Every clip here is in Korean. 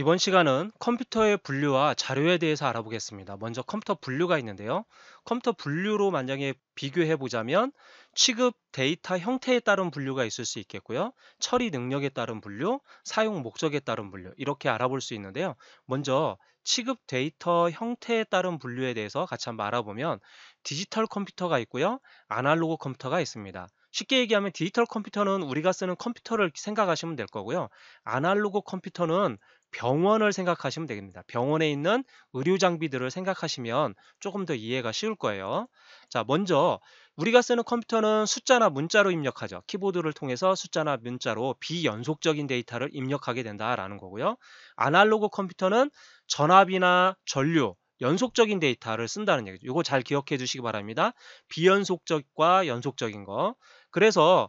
이번 시간은 컴퓨터의 분류와 자료에 대해서 알아보겠습니다. 먼저 컴퓨터 분류가 있는데요. 컴퓨터 분류로 만약에 비교해 보자면 취급 데이터 형태에 따른 분류가 있을 수 있겠고요. 처리 능력에 따른 분류, 사용 목적에 따른 분류 이렇게 알아볼 수 있는데요. 먼저 취급 데이터 형태에 따른 분류에 대해서 같이 한번 알아보면 디지털 컴퓨터가 있고요. 아날로그 컴퓨터가 있습니다. 쉽게 얘기하면 디지털 컴퓨터는 우리가 쓰는 컴퓨터를 생각하시면 될 거고요. 아날로그 컴퓨터는 병원을 생각하시면 되겠습니다. 병원에 있는 의료 장비들을 생각하시면 조금 더 이해가 쉬울 거예요. 자, 먼저 우리가 쓰는 컴퓨터는 숫자나 문자로 입력하죠. 키보드를 통해서 숫자나 문자로 비연속적인 데이터를 입력하게 된다라는 거고요. 아날로그 컴퓨터는 전압이나 전류, 연속적인 데이터를 쓴다는 얘기죠. 이거 잘 기억해 주시기 바랍니다. 비연속적과 연속적인 거. 그래서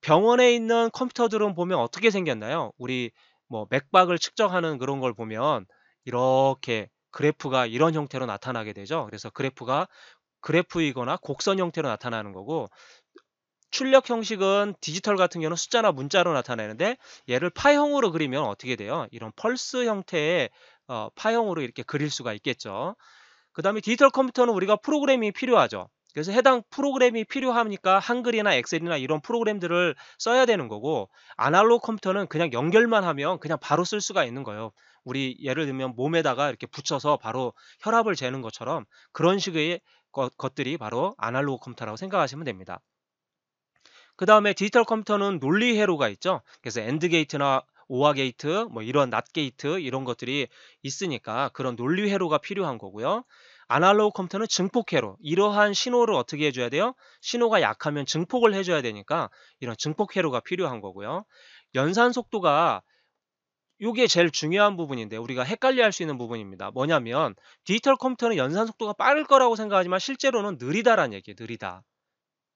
병원에 있는 컴퓨터들은 보면 어떻게 생겼나요? 우리 뭐 맥박을 측정하는 그런 걸 보면 이렇게 그래프가 이런 형태로 나타나게 되죠. 그래서 그래프가 그래프이거나 곡선 형태로 나타나는 거고 출력 형식은 디지털 같은 경우는 숫자나 문자로 나타내는데 얘를 파형으로 그리면 어떻게 돼요? 이런 펄스 형태의 어, 파형으로 이렇게 그릴 수가 있겠죠. 그 다음에 디지털 컴퓨터는 우리가 프로그램이 필요하죠. 그래서 해당 프로그램이 필요합니까 한글이나 엑셀이나 이런 프로그램들을 써야 되는 거고 아날로그 컴퓨터는 그냥 연결만 하면 그냥 바로 쓸 수가 있는 거예요. 우리 예를 들면 몸에다가 이렇게 붙여서 바로 혈압을 재는 것처럼 그런 식의 것, 것들이 바로 아날로그 컴퓨터라고 생각하시면 됩니다. 그 다음에 디지털 컴퓨터는 논리 회로가 있죠. 그래서 엔드 게이트나 오화 게이트, 뭐 이런 낫 게이트 이런 것들이 있으니까 그런 논리 회로가 필요한 거고요. 아날로그 컴퓨터는 증폭회로 이러한 신호를 어떻게 해줘야 돼요? 신호가 약하면 증폭을 해줘야 되니까 이런 증폭회로가 필요한 거고요. 연산 속도가 이게 제일 중요한 부분인데 우리가 헷갈려할 수 있는 부분입니다. 뭐냐면 디지털 컴퓨터는 연산 속도가 빠를 거라고 생각하지만 실제로는 느리다라는 얘기예요. 느리다.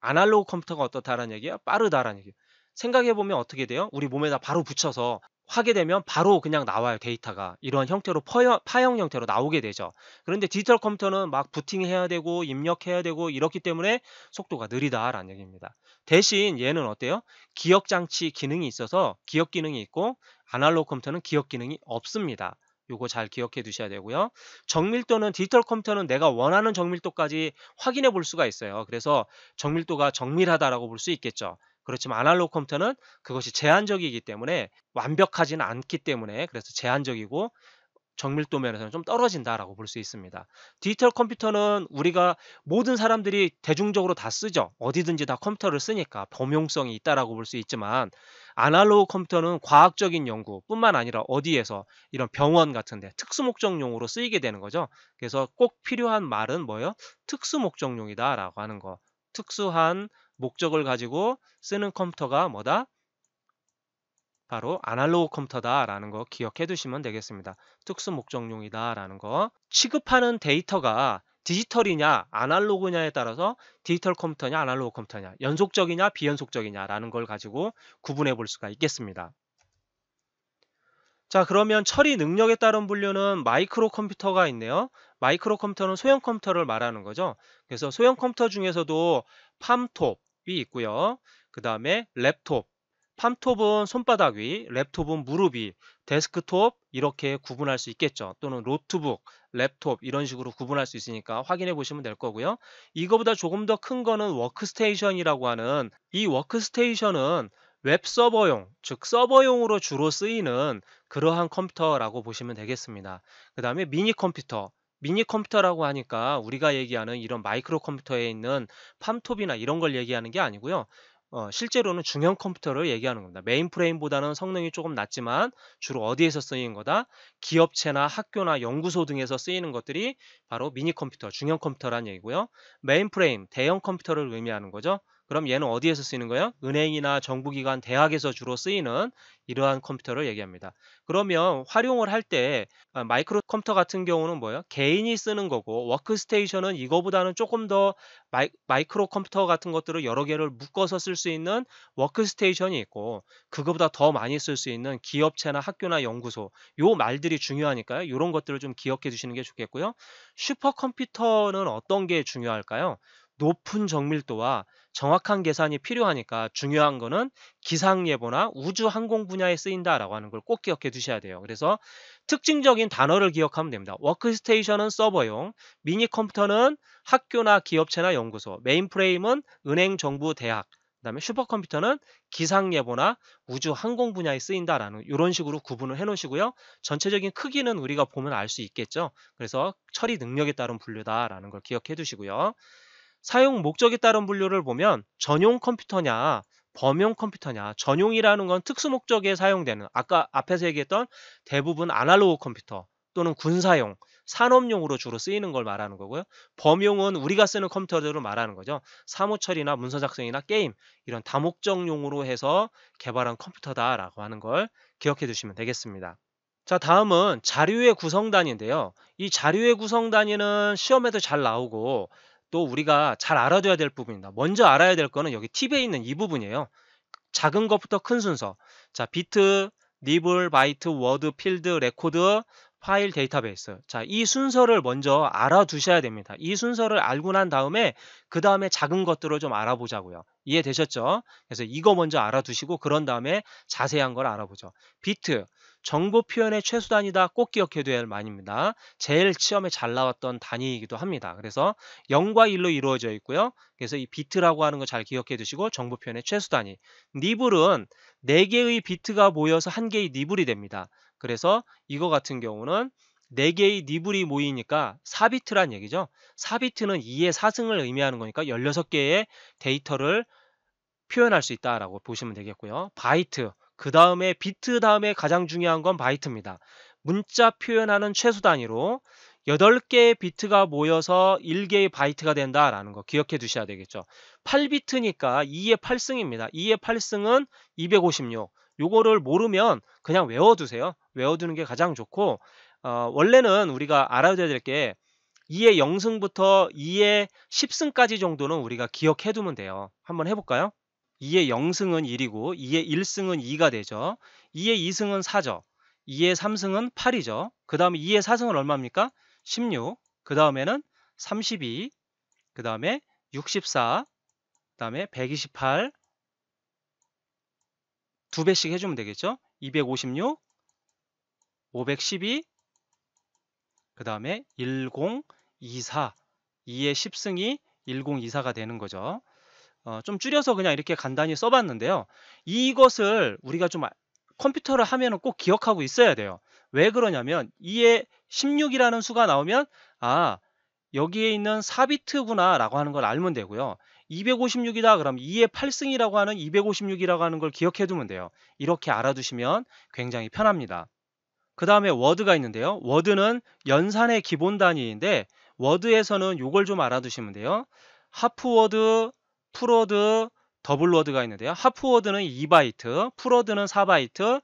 아날로그 컴퓨터가 어떻다라는 얘기예요 빠르다라는 얘기예요. 생각해보면 어떻게 돼요? 우리 몸에다 바로 붙여서 하게 되면 바로 그냥 나와요 데이터가 이러한 형태로 파형, 파형 형태로 나오게 되죠 그런데 디지털 컴퓨터는 막 부팅해야 되고 입력해야 되고 이렇기 때문에 속도가 느리다라는 얘기입니다 대신 얘는 어때요 기억 장치 기능이 있어서 기억 기능이 있고 아날로그 컴퓨터는 기억 기능이 없습니다 요거 잘 기억해 두셔야 되고요. 정밀도는 디지털 컴퓨터는 내가 원하는 정밀도까지 확인해 볼 수가 있어요. 그래서 정밀도가 정밀하다라고 볼 수 있겠죠. 그렇지만 아날로그 컴퓨터는 그것이 제한적이기 때문에 완벽하진 않기 때문에 그래서 제한적이고 정밀도 면에서는 좀 떨어진다라고 볼 수 있습니다. 디지털 컴퓨터는 우리가 모든 사람들이 대중적으로 다 쓰죠. 어디든지 다 컴퓨터를 쓰니까 범용성이 있다라고 볼 수 있지만 아날로그 컴퓨터는 과학적인 연구뿐만 아니라 어디에서 이런 병원 같은데 특수 목적용으로 쓰이게 되는 거죠. 그래서 꼭 필요한 말은 뭐예요? 특수 목적용이다라고 하는 거. 특수한 목적을 가지고 쓰는 컴퓨터가 뭐다? 바로 아날로그 컴퓨터다라는 거 기억해 두시면 되겠습니다. 특수 목적용이다라는 거. 취급하는 데이터가 디지털이냐 아날로그냐에 따라서 디지털 컴퓨터냐 아날로그 컴퓨터냐 연속적이냐 비연속적이냐라는 걸 가지고 구분해 볼 수가 있겠습니다. 자 그러면 처리 능력에 따른 분류는 마이크로 컴퓨터가 있네요. 마이크로 컴퓨터는 소형 컴퓨터를 말하는 거죠. 그래서 소형 컴퓨터 중에서도 팜톱이 있고요. 그 다음에 랩톱, 팜톱은 손바닥 위, 랩톱은 무릎 위, 데스크톱 이렇게 구분할 수 있겠죠. 또는 노트북, 랩톱 이런 식으로 구분할 수 있으니까 확인해 보시면 될 거고요. 이거보다 조금 더 큰 거는 워크스테이션이라고 하는 이 워크스테이션은 웹 서버용, 즉 서버용으로 주로 쓰이는 그러한 컴퓨터라고 보시면 되겠습니다. 그 다음에 미니 컴퓨터, 미니 컴퓨터라고 하니까 우리가 얘기하는 이런 마이크로 컴퓨터에 있는 팜톱이나 이런 걸 얘기하는 게 아니고요. 어, 실제로는 중형 컴퓨터를 얘기하는 겁니다. 메인프레임보다는 성능이 조금 낮지만 주로 어디에서 쓰이는 거다? 기업체나 학교나 연구소 등에서 쓰이는 것들이 바로 미니 컴퓨터, 중형 컴퓨터란 얘기고요. 메인프레임, 대형 컴퓨터를 의미하는 거죠. 그럼 얘는 어디에서 쓰이는 거예요? 은행이나 정부기관, 대학에서 주로 쓰이는 이러한 컴퓨터를 얘기합니다. 그러면 활용을 할때 아, 마이크로 컴퓨터 같은 경우는 뭐예요? 개인이 쓰는 거고 워크스테이션은 이거보다는 조금 더 마이, 마이크로 컴퓨터 같은 것들을 여러 개를 묶어서 쓸 수 있는 워크스테이션이 있고 그거보다 더 많이 쓸 수 있는 기업체나 학교나 연구소 요 말들이 중요하니까요. 이런 것들을 좀 기억해 주시는 게 좋겠고요. 슈퍼컴퓨터는 어떤 게 중요할까요? 높은 정밀도와 정확한 계산이 필요하니까 중요한 거는 기상 예보나 우주 항공 분야에 쓰인다라고 하는 걸 꼭 기억해 두셔야 돼요. 그래서 특징적인 단어를 기억하면 됩니다. 워크스테이션은 서버용, 미니 컴퓨터는 학교나 기업체나 연구소, 메인프레임은 은행, 정부, 대학, 그 다음에 슈퍼컴퓨터는 기상예보나 우주 항공 분야에 쓰인다라는 이런 식으로 구분을 해 놓으시고요. 전체적인 크기는 우리가 보면 알 수 있겠죠. 그래서 처리 능력에 따른 분류다라는 걸 기억해 두시고요. 사용 목적에 따른 분류를 보면 전용 컴퓨터냐 범용 컴퓨터냐 전용이라는 건 특수 목적에 사용되는 아까 앞에서 얘기했던 대부분 아날로그 컴퓨터 또는 군사용 산업용으로 주로 쓰이는 걸 말하는 거고요. 범용은 우리가 쓰는 컴퓨터들을 말하는 거죠. 사무처리나 문서 작성이나 게임 이런 다목적용으로 해서 개발한 컴퓨터다라고 하는 걸 기억해 두시면 되겠습니다. 자 다음은 자료의 구성 단위인데요. 이 자료의 구성 단위는 시험에도 잘 나오고 또 우리가 잘 알아둬야 될 부분입니다. 먼저 알아야 될 거는 여기 팁에 있는 이 부분이에요. 작은 것부터 큰 순서. 자, 비트, 니블, 바이트, 워드, 필드, 레코드, 파일 데이터베이스. 자, 이 순서를 먼저 알아두셔야 됩니다. 이 순서를 알고 난 다음에 그 다음에 작은 것들을 좀 알아보자고요. 이해되셨죠? 그래서 이거 먼저 알아두시고 그런 다음에 자세한 걸 알아보죠. 비트. 정보 표현의 최소 단이다꼭 기억해둬야 할 만입니다. 제일 시험에 잘 나왔던 단위이기도 합니다. 그래서 0과 1로 이루어져 있고요. 그래서 이 비트라고 하는 거 잘 기억해 두시고 정보 표현의 최소 단위. 니블은 4개의 비트가 모여서 1 개의 니블이 됩니다. 그래서 이거 같은 경우는 4개의 니블이 모이니까 4비트란 얘기죠. 4비트는 2의 4승을 의미하는 거니까 16개의 데이터를 표현할 수 있다라고 보시면 되겠고요. 바이트, 그 다음에 비트 다음에 가장 중요한 건 바이트입니다. 문자 표현하는 최소 단위로 8개의 비트가 모여서 1개의 바이트가 된다라는 거 기억해 두셔야 되겠죠. 8비트니까 2의 8승입니다. 2의 8승은 256. 요거를 모르면 그냥 외워두세요. 외워두는 게 가장 좋고 어, 원래는 우리가 알아둬야 될 게 2의 0승부터 2의 10승까지 정도는 우리가 기억해두면 돼요. 한번 해볼까요? 2의 0승은 1이고 2의 1승은 2가 되죠. 2의 2승은 4죠. 2의 3승은 8이죠. 그 다음에 2의 4승은 얼마입니까? 16. 그 다음에는 32. 그 다음에 64. 그 다음에 128. 두 배씩 해주면 되겠죠. 256. 512. 그 다음에 1024. 2의 10승이 1024가 되는 거죠. 어, 좀 줄여서 그냥 이렇게 간단히 써봤는데요. 이것을 우리가 좀 아, 컴퓨터를 하면은 꼭 기억하고 있어야 돼요. 왜 그러냐면 2에 16이라는 수가 나오면 아 여기에 있는 4비트구나 라고 하는 걸 알면 되고요. 256이다 그럼 2의 8승이라고 하는 256이라고 하는 걸 기억해 두면 돼요. 이렇게 알아두시면 굉장히 편합니다. 그 다음에 워드가 있는데요. 워드는 연산의 기본 단위인데 워드에서는 요걸 좀 알아두시면 돼요. 하프워드, 풀워드, 더블워드가 있는데요. 하프워드는 2바이트, 풀워드는 4바이트,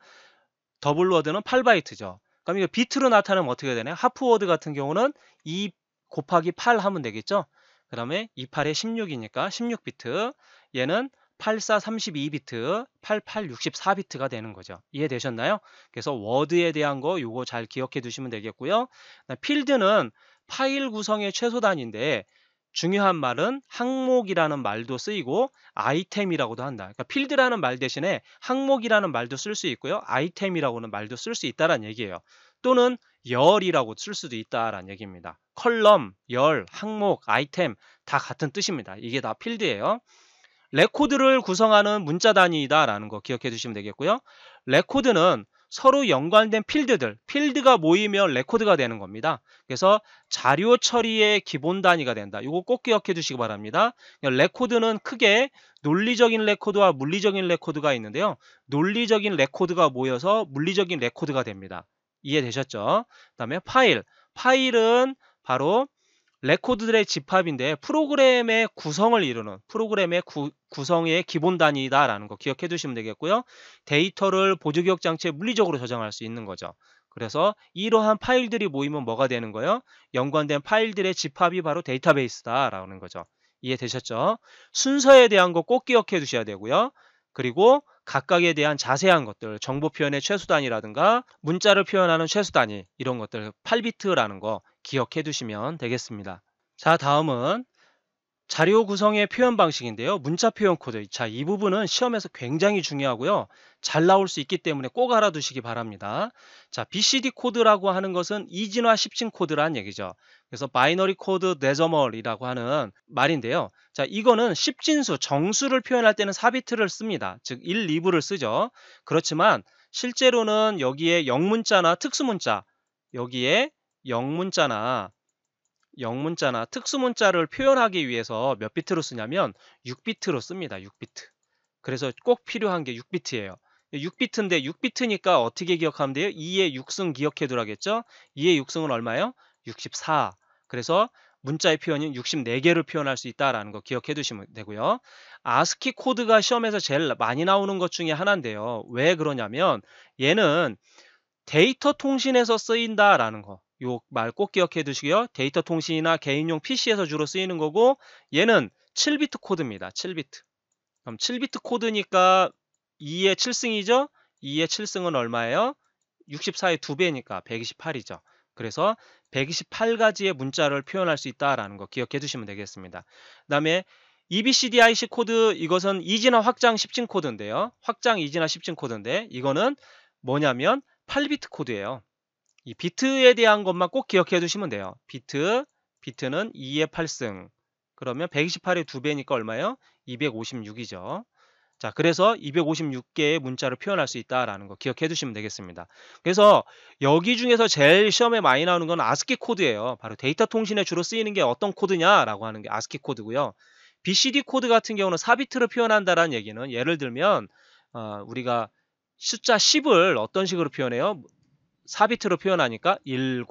더블워드는 8바이트죠. 그럼 이거 비트로 나타내면 어떻게 되나요? 하프워드 같은 경우는 2 곱하기 8 하면 되겠죠. 그 다음에 28에 16이니까 16비트, 얘는 84 32비트, 88 64비트가 되는 거죠. 이해되셨나요? 그래서 워드에 대한 거 요거 잘 기억해 두시면 되겠고요. 필드는 파일 구성의 최소 단위인데 중요한 말은 항목이라는 말도 쓰이고 아이템이라고도 한다. 그러니까 필드라는 말 대신에 항목이라는 말도 쓸 수 있고요. 아이템이라고는 말도 쓸 수 있다는 얘기예요. 또는 열이라고 쓸 수도 있다라는 얘기입니다. 컬럼, 열, 항목, 아이템 다 같은 뜻입니다. 이게 다 필드예요. 레코드를 구성하는 문자 단위이다라는 거 기억해 두시면 되겠고요. 레코드는 서로 연관된 필드들, 필드가 모이면 레코드가 되는 겁니다. 그래서 자료 처리의 기본 단위가 된다. 이거 꼭 기억해 주시기 바랍니다. 그러니까 레코드는 크게 논리적인 레코드와 물리적인 레코드가 있는데요. 논리적인 레코드가 모여서 물리적인 레코드가 됩니다. 이해되셨죠? 그 다음에 파일. 파일은 바로 레코드들의 집합인데 프로그램의 구성을 이루는 프로그램의 구, 구성의 기본 단위다라는 거 기억해 두시면 되겠고요. 데이터를 보조 기억 장치에 물리적으로 저장할 수 있는 거죠. 그래서 이러한 파일들이 모이면 뭐가 되는 거예요? 연관된 파일들의 집합이 바로 데이터베이스다라는 거죠. 이해되셨죠? 순서에 대한 거 꼭 기억해 두셔야 되고요. 그리고 각각에 대한 자세한 것들, 정보 표현의 최소 단위라든가 문자를 표현하는 최소 단위 이런 것들 8비트라는 거 기억해 두시면 되겠습니다. 자, 다음은 자료 구성의 표현 방식인데요. 문자 표현 코드. 자, 이 부분은 시험에서 굉장히 중요하고요. 잘 나올 수 있기 때문에 꼭 알아두시기 바랍니다. 자, BCD 코드라고 하는 것은 이진화 1 0진 코드란 얘기죠. 그래서 바이너리 코드 데저멀이라고 하는 말인데요. 자, 이거는 1 0진수 정수를 표현할 때는 4비트를 씁니다. 즉 1, 2부를 쓰죠. 그렇지만 실제로는 여기에 영문자나 특수문자, 여기에 영문자나 영문자나 특수문자를 표현하기 위해서 몇 비트로 쓰냐면 6비트로 씁니다. 6비트. 그래서 꼭 필요한 게 6비트예요. 6비트인데 6비트니까 어떻게 기억하면 돼요? 2의 6승 기억해두라겠죠? 2의 6승은 얼마예요? 64. 그래서 문자의 표현인 64개를 표현할 수 있다라는 거 기억해 두시면 되고요. 아스키 코드가 시험에서 제일 많이 나오는 것 중에 하나인데요. 왜 그러냐면 얘는 데이터 통신에서 쓰인다라는 거. 요말꼭 기억해 두시고요. 데이터 통신이나 개인용 PC에서 주로 쓰이는 거고 얘는 7비트 코드입니다. 7비트. 그럼 7비트 코드니까 2의 7승이죠? 2의 7승은 얼마예요? 64의 2배니까 128이죠. 그래서 128가지의 문자를 표현할 수 있다라는 거 기억해 두시면 되겠습니다. 그 다음에 EBCDIC 코드 이것은 이진화 확장 1 0층 코드인데요. 확장 이진화 1 0층 코드인데 이거는 뭐냐면 8비트 코드예요. 이 비트에 대한 것만 꼭 기억해 두시면 돼요. 비트, 비트는 2의 8승. 그러면 128의 2배니까 얼마예요? 256이죠. 자, 그래서 256개의 문자를 표현할 수 있다라는 거 기억해 두시면 되겠습니다. 그래서 여기 중에서 제일 시험에 많이 나오는 건 아스키 코드예요. 바로 데이터 통신에 주로 쓰이는 게 어떤 코드냐라고 하는 게 아스키 코드고요. BCD 코드 같은 경우는 4비트를 표현한다라는 얘기는 예를 들면 어, 우리가 숫자 10을 어떤 식으로 표현해요? 4비트로 표현하니까 10,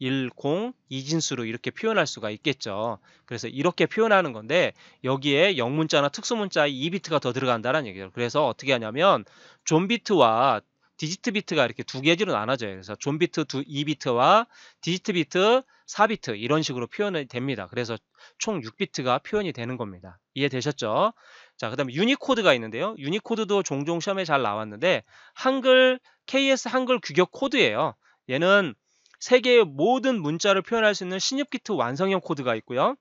10, 이진수로 이렇게 표현할 수가 있겠죠. 그래서 이렇게 표현하는 건데 여기에 영문자나 특수문자에 2비트가 더 들어간다는 얘기죠. 그래서 어떻게 하냐면 존비트와 디지트 비트가 이렇게 두 개지로 나눠져요. 그래서 존비트 2비트와 디지트 비트 4비트 이런 식으로 표현이 됩니다. 그래서 총 6비트가 표현이 되는 겁니다. 이해되셨죠? 자, 그 다음에 유니코드가 있는데요. 유니코드도 종종 시험에 잘 나왔는데 한글 KS 한글 규격 코드예요. 얘는 세계의 모든 문자를 표현할 수 있는 신입키트 완성형 코드가 있고요.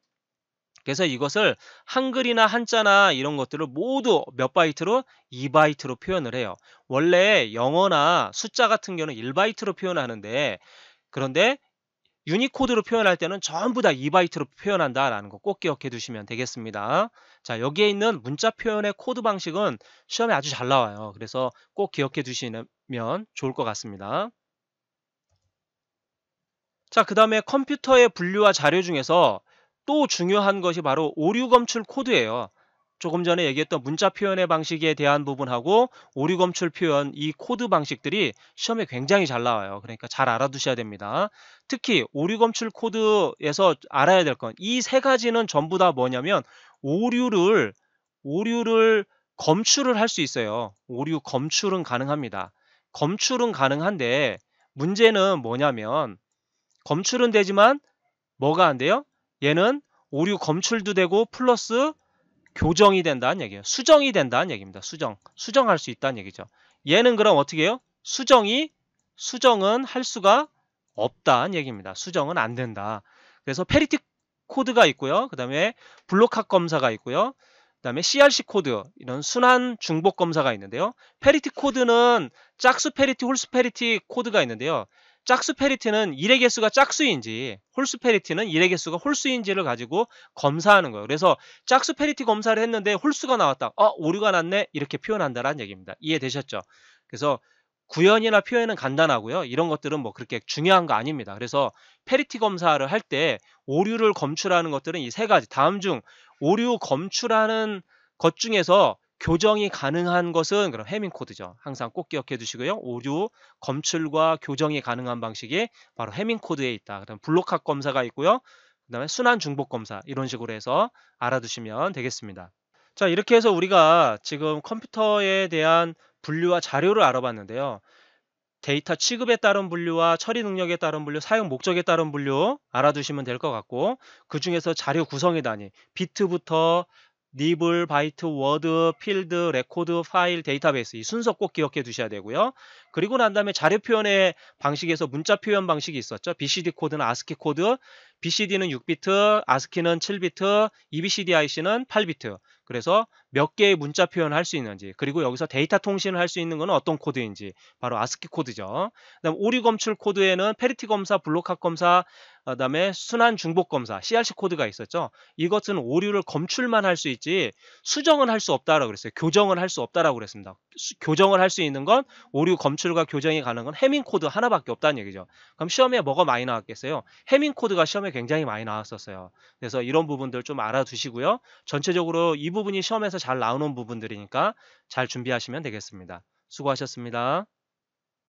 그래서 이것을 한글이나 한자나 이런 것들을 모두 몇 바이트로? 2바이트로 표현을 해요. 원래 영어나 숫자 같은 경우는 1바이트로 표현하는데 그런데 유니코드로 표현할 때는 전부 다 2바이트로 표현한다라는 거 꼭 기억해 두시면 되겠습니다. 자, 여기에 있는 문자 표현의 코드 방식은 시험에 아주 잘 나와요. 그래서 꼭 기억해 두시는 면 좋을 것 같습니다. 자, 그 다음에 컴퓨터의 분류와 자료 중에서 또 중요한 것이 바로 오류 검출 코드예요. 조금 전에 얘기했던 문자 표현의 방식에 대한 부분하고 오류 검출 표현 이 코드 방식들이 시험에 굉장히 잘 나와요. 그러니까 잘 알아두셔야 됩니다. 특히 오류 검출 코드에서 알아야 될 건 이 세 가지는 전부 다 뭐냐면 오류를 오류를 검출을 할 수 있어요. 오류 검출은 가능합니다. 검출은 가능한데 문제는 뭐냐면 검출은 되지만 뭐가 안 돼요? 얘는 오류 검출도 되고 플러스 교정이 된다는 얘기예요. 수정이 된다는 얘기입니다. 수정. 수정할 수 있다는 얘기죠. 얘는 그럼 어떻게 해요? 수정이 수정은 할 수가 없다는 얘기입니다. 수정은 안 된다. 그래서 페리틱 코드가 있고요. 그 다음에 블록학 검사가 있고요. 그다음에 CRC 코드 이런 순환 중복 검사가 있는데요. 페리티 코드는 짝수 페리티, 홀수 페리티 코드가 있는데요. 짝수 페리티는 1의 개수가 짝수인지 홀수 페리티는 1의 개수가 홀수인지를 가지고 검사하는 거예요. 그래서 짝수 페리티 검사를 했는데 홀수가 나왔다. 어, 오류가 났네. 이렇게 표현한다라는 얘기입니다. 이해되셨죠? 그래서 구현이나 표현은 간단하고요. 이런 것들은 뭐 그렇게 중요한 거 아닙니다. 그래서 페리티 검사를 할 때 오류를 검출하는 것들은 이 세 가지 다음 중 오류 검출하는 것 중에서 교정이 가능한 것은 그럼 해밍 코드죠. 항상 꼭 기억해 두시고요. 오류 검출과 교정이 가능한 방식이 바로 해밍 코드에 있다. 그럼 블록학 검사가 있고요. 그다음에 순환 중복 검사 이런 식으로 해서 알아두시면 되겠습니다. 자 이렇게 해서 우리가 지금 컴퓨터에 대한 분류와 자료를 알아봤는데요. 데이터 취급에 따른 분류와 처리 능력에 따른 분류, 사용 목적에 따른 분류 알아두시면 될 것 같고 그 중에서 자료 구성의 단위, 비트부터 니블, 바이트, 워드, 필드, 레코드, 파일, 데이터베이스 이 순서 꼭 기억해 두셔야 되고요. 그리고 난 다음에 자료 표현의 방식에서 문자 표현 방식이 있었죠. BCD 코드는 ASCII 코드, BCD는 6비트, ASCII는 7비트, EBCDIC는 8비트. 그래서 몇 개의 문자 표현을 할 수 있는지 그리고 여기서 데이터 통신을 할 수 있는 것은 어떤 코드인지 바로 아스키 코드죠. 그다음 오류 검출 코드에는 페리티 검사, 블록학 검사, 그다음에 순환 중복 검사 (CRC) 코드가 있었죠. 이것은 오류를 검출만 할 수 있지 수정은 할 수 없다라고 그랬어요. 교정은 할수 없다라고 그랬습니다. 수, 교정을 할 수 있는 건 오류 검출과 교정이 가는 건 해밍 코드 하나밖에 없다는 얘기죠. 그럼 시험에 뭐가 많이 나왔겠어요? 해밍 코드가 시험에 굉장히 많이 나왔었어요. 그래서 이런 부분들 좀 알아두시고요. 전체적으로 이부 분 부분이 시험에서 잘 나오는 부분들이니까 잘 준비하시면 되겠습니다. 수고하셨습니다.